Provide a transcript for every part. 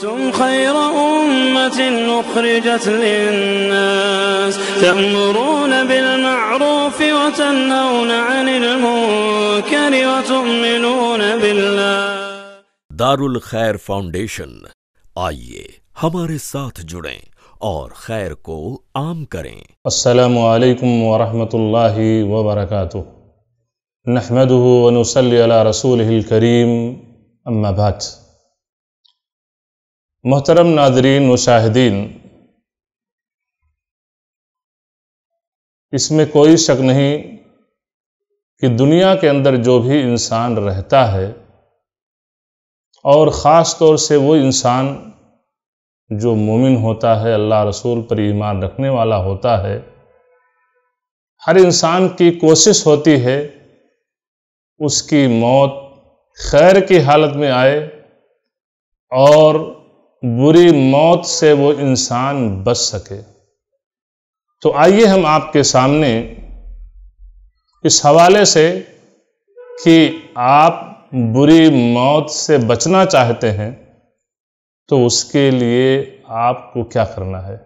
كنتم خير أمة أخرجت للناس تأمرون بالمعروف وتنهون عن المنكر وتؤمنون بالله دار الخير فاونديشن آئیے ہمارے ساتھ جڑیں اور خیر کو عام کریں السلام عليكم ورحمة الله وبركاته نحمده ونصلي على رسوله الكريم اما بعد मोहतरम नादरीन मुशाहिदीन इसमें कोई शक नहीं कि दुनिया के अंदर जो भी इंसान रहता है और ख़ास तौर से वो इंसान जो मोमिन होता है अल्लाह रसूल पर ईमान रखने वाला होता है हर इंसान की कोशिश होती है उसकी मौत खैर की हालत में आए और बुरी मौत से वो इंसान बच सके तो आइए हम आपके सामने इस हवाले से कि आप बुरी मौत से बचना चाहते हैं तो उसके लिए आपको क्या करना है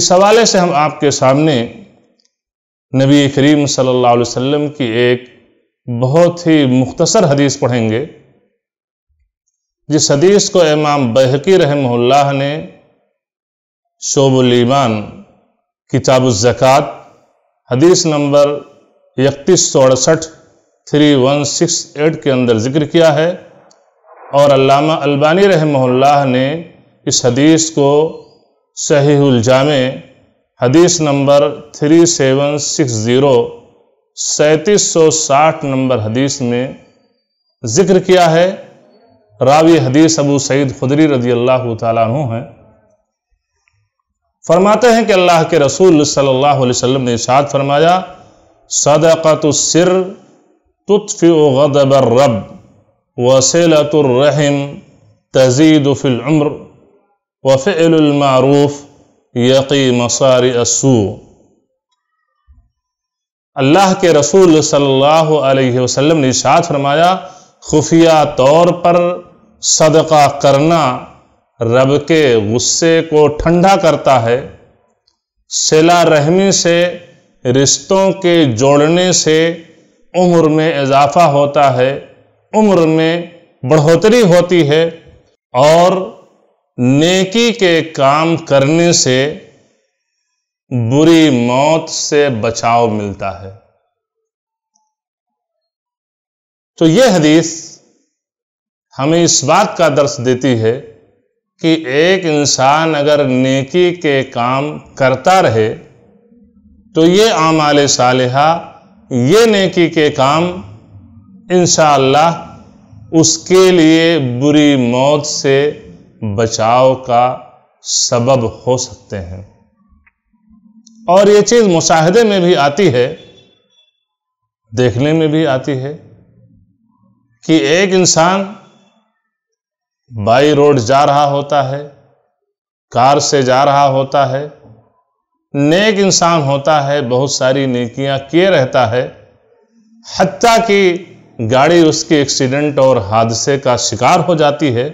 इस हवाले से हम आपके सामने नबी करीम सल्लल्लाहु अलैहि वसल्लम की एक बहुत ही मुख्तसर हदीस पढ़ेंगे जिस हदीस को इमाम बहकी रहमल्ला ने शोबुलईमान किताब ज़क़़त हदीस नंबर इकतीस सौ अड़सठ थ्री वन सिक्स एट के अंदर ज़िक्र किया है और अल्लामा अल्बानी रहमल्ला ने इस हदीस को सहीजाम हदीस number three seven six zero सैंतीस सौ साठ नंबर हदीस में ज़िक्र किया है रावी हदीस अबू सईद खुदरी रजी अल्लाह तु हैं फरमाते हैं कि अल्लाह के रसूल सल्लल्लाहु अलैहि वसल्लम ने इशाद फरमाया सदक़त सिर रब वसीलतरहम तजीदफ़िल उम्र वफ़िलमारूफ़ यकी मसार असू अल्लाह के रसूल सल्लल्लाहु अलैहि वसल्लम ने इशाद फरमाया खुफिया तौर पर सदका करना रब के गुस्से को ठंडा करता है सिला रहमी से रिश्तों के जोड़ने से उम्र में इजाफा होता है उम्र में बढ़ोतरी होती है और नेकी के काम करने से बुरी मौत से बचाव मिलता है तो यह हदीस हमें इस बात का दर्श देती है कि एक इंसान अगर नेकी के काम करता रहे तो ये आमाल साल ये नेकी के काम इन उसके लिए बुरी मौत से बचाव का सबब हो सकते हैं और ये चीज़ मुशाहदे में भी आती है देखने में भी आती है कि एक इंसान बाई रोड जा रहा होता है कार से जा रहा होता है नेक इंसान होता है बहुत सारी नेकियां किए रहता है हती कि गाड़ी उसके एक्सीडेंट और हादसे का शिकार हो जाती है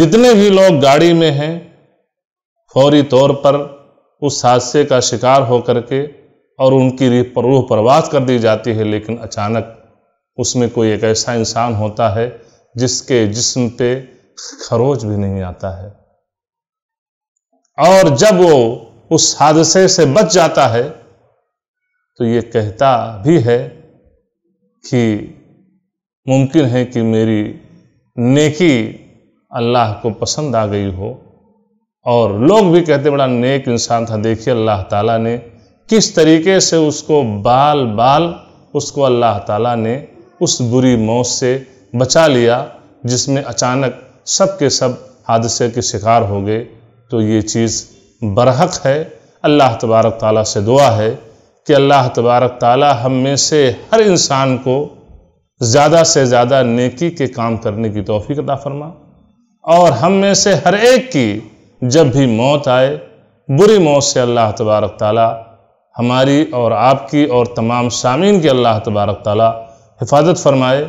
जितने भी लोग गाड़ी में हैं फौरी तौर पर उस हादसे का शिकार होकर के और उनकी रूह प्रवास कर दी जाती है लेकिन अचानक उसमें कोई एक ऐसा इंसान होता है जिसके जिस्म पे खरोच भी नहीं आता है और जब वो उस हादसे से बच जाता है तो ये कहता भी है कि मुमकिन है कि मेरी नेकी अल्लाह को पसंद आ गई हो और लोग भी कहते बड़ा नेक इंसान था देखिए अल्लाह ताला ने किस तरीके से उसको बाल बाल उसको अल्लाह ताला ने उस बुरी मौत से बचा लिया जिसमें अचानक सब के सब हादसे के शिकार हो गए तो ये चीज़ बरहक है अल्लाह तबारक ताला से दुआ है कि अल्लाह तबारक ताला हम में से हर इंसान को ज़्यादा से ज़्यादा नेकी के काम करने की तोफ़ी अदा फरमा और हम में से हर एक की जब भी मौत आए बुरी मौत से अल्लाह तबारक ताला हमारी और आपकी और तमाम सामीन की अल्लाह तबारक ताली हिफाजत फरमाए